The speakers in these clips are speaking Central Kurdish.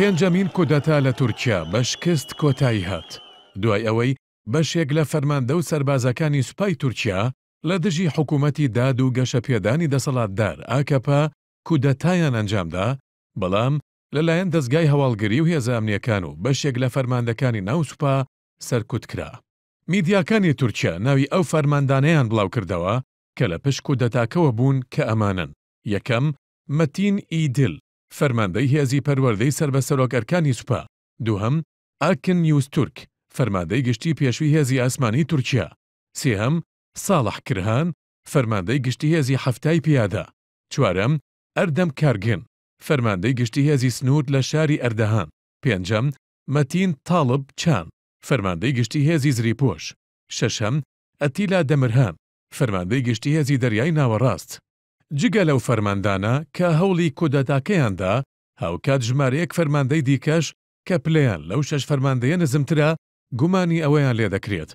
پێنجەمین کودەتا لە تورکیا بە شکست کۆتایی هات دوای ئەوەی بەشێک لە فەرماندە و سربازەکانی سوپای تورکیا لە دژی حکوومەتی داد و گەشە پێدانی دەسەڵاتدار ئاکەپا کودەتایان ئەنجامدا بەڵام لەلایەن دەستگای هەواڵگری و هێزامنیەکان و بەشێک لە فەرماندەکانی ناوسوپا سەرکوت کرا میدیاکانی تورکیا ناوی ئەو فەرماندانەیان بڵاو کردەوە کە لە پشک و دەتاکەوە بوون کە ئەمانن یەکەم مەتین ئیدل فەرماندەی هێزی پەروەردەی سربەسەرۆکەرکانی سوپا دووهم ئاکن نیوز تورک فەرماندەی گشتی پێشوی هێزی ئاسمانی تورکیا سێهم ساڵح کرهان فەرماندەی گشتی هێزی هەفتای پیادا چوارەم ئەردەم کارگن فەرماندەی گشتی هێزی سنوور لە شاری ئەردەهان پێنجەم مەتین تاڵب چان فەرماندەی گشتی هێزی زریپۆش شەشەم ئەتیلا دەمرهان فەرماندەی گشتی هێزی دەریای ناوەڕاست جگە لەو فەرماندانە کە هەوڵی کۆدەتاکەیاندا هاوکات ژمارەیەک فەرماندەی دیکەش کە پلیان لەو شەش فەرماندەیە نزمترا گومانی ئەوەیان لێ دەکرێت.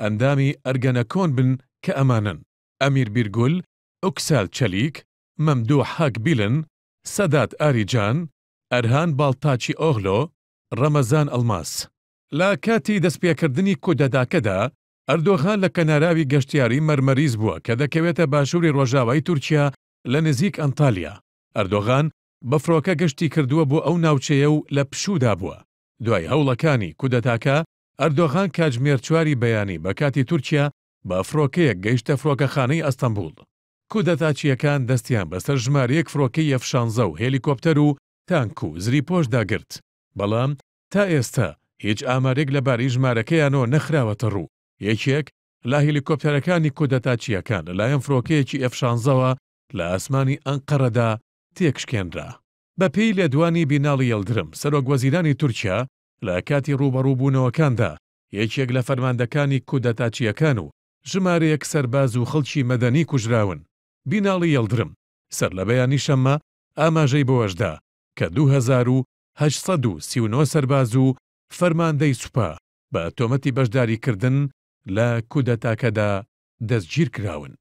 ئەندامی ئەرگەنە کۆن بن کە ئەمانن، ئەمیر بیرگول، ئۆکسال چەلیک، مەمدوو حەک بیلن، سەدات ئاریجان، ئەرهان باڵتاچی ئۆغلۆ، ڕەمەزان ئەلماس. لا کاتی دەستپێکردنی کۆدەداکەدا ئەردۆخان لە کەناراوی گەشتیاری مەرمەریز بووە کە دەکەوێتە باشووری ڕۆژاوای تورکیا لە نزیک ئەنتالیا ئەردۆغان بە فرۆکە گەشتی کردووە بۆ ئەو ناوچەیە و لە پشودا بووە دوای هەوڵەکانی کودەتاکە ئەردۆغان کاتژمێر چواری بەیانی بە کاتی تورکیا بە فرۆکەیەک گەیشتە فرۆکەخانەی ئەستەمبول کودەتاچیەکان دەستیان بەسەر ژمارەیەک فرۆکەی یەفشانزە و هێلیکۆپتەر و تانک و زریپۆش داگرت بەڵام تا ئێستا هیچ ئامارێک لەباری ژمارەکەیانەوە نەخراوەتە ڕوو یەکێک لا هلیکۆپتەرەکانی کۆدەتاچیەکان لەلایەن فرۆکەیەکی ئەفشانزەوە لە ئاسمانی ئەنقەرەدا تێکشکێنرا بە پێی لە دوانی بیناڵی یلدرم سەرۆگوەزیرانی تورکیا لە کاتی ڕوبەڕووبوونەوەکاندا یەکێک لە فەرماندەکانی کودەتاچیەکان و ژمارەیەک سەرباز و خەڵکی مەدەنی کوژراون بیناڵی یلدرم سەر لە بەیانی شەممە ئاماژەی بەوەشدا کە 2839 سەرباز و فەرماندەی سوپا بە تۆمەتی بەشداریکردن لە کودەتاکەدا دەستگیر کراون.